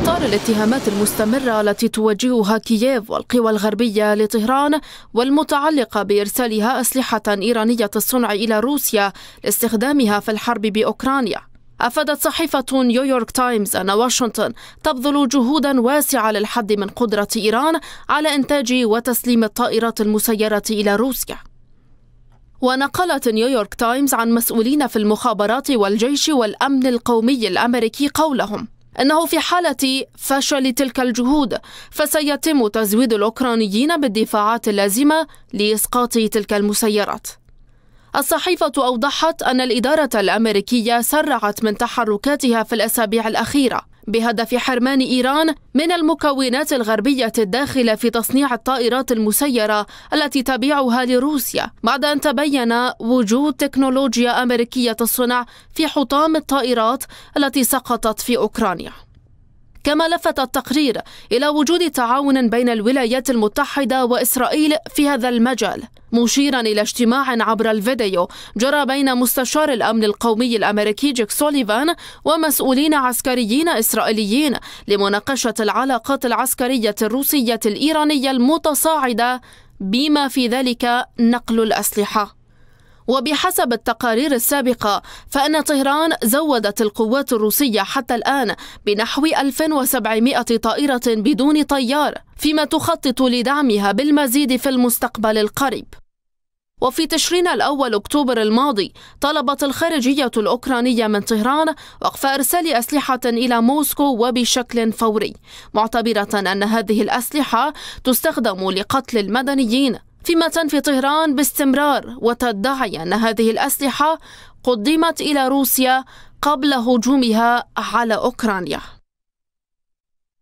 إطار الاتهامات المستمرة التي توجهها كييف والقوى الغربية لطهران والمتعلقة بإرسالها أسلحة إيرانية الصنع إلى روسيا لاستخدامها في الحرب بأوكرانيا أفادت صحيفة نيويورك تايمز أن واشنطن تبذل جهودا واسعة للحد من قدرة إيران على إنتاج وتسليم الطائرات المسيرة إلى روسيا ونقلت نيويورك تايمز عن مسؤولين في المخابرات والجيش والأمن القومي الأمريكي قولهم إنه في حالة فشل تلك الجهود فسيتم تزويد الأوكرانيين بالدفاعات اللازمة لإسقاط تلك المسيرات الصحيفة أوضحت أن الإدارة الأمريكية سرعت من تحركاتها في الأسابيع الأخيرة بهدف حرمان إيران من المكونات الغربية الداخلة في تصنيع الطائرات المسيرة التي تبيعها لروسيا بعد أن تبين وجود تكنولوجيا أمريكية الصنع في حطام الطائرات التي سقطت في أوكرانيا كما لفت التقرير إلى وجود تعاون بين الولايات المتحدة وإسرائيل في هذا المجال مشيرا إلى اجتماع عبر الفيديو جرى بين مستشار الأمن القومي الأمريكي جيك سوليفان ومسؤولين عسكريين إسرائيليين لمناقشة العلاقات العسكرية الروسية الإيرانية المتصاعدة بما في ذلك نقل الأسلحة وبحسب التقارير السابقة فإن طهران زودت القوات الروسية حتى الآن بنحو 1700 طائرة بدون طيار فيما تخطط لدعمها بالمزيد في المستقبل القريب وفي تشرين الأول أكتوبر الماضي طلبت الخارجية الأوكرانية من طهران وقف إرسال أسلحة إلى موسكو وبشكل فوري معتبرة أن هذه الأسلحة تستخدم لقتل المدنيين فيما تنفي طهران باستمرار وتدعي أن هذه الأسلحة قدمت إلى روسيا قبل هجومها على أوكرانيا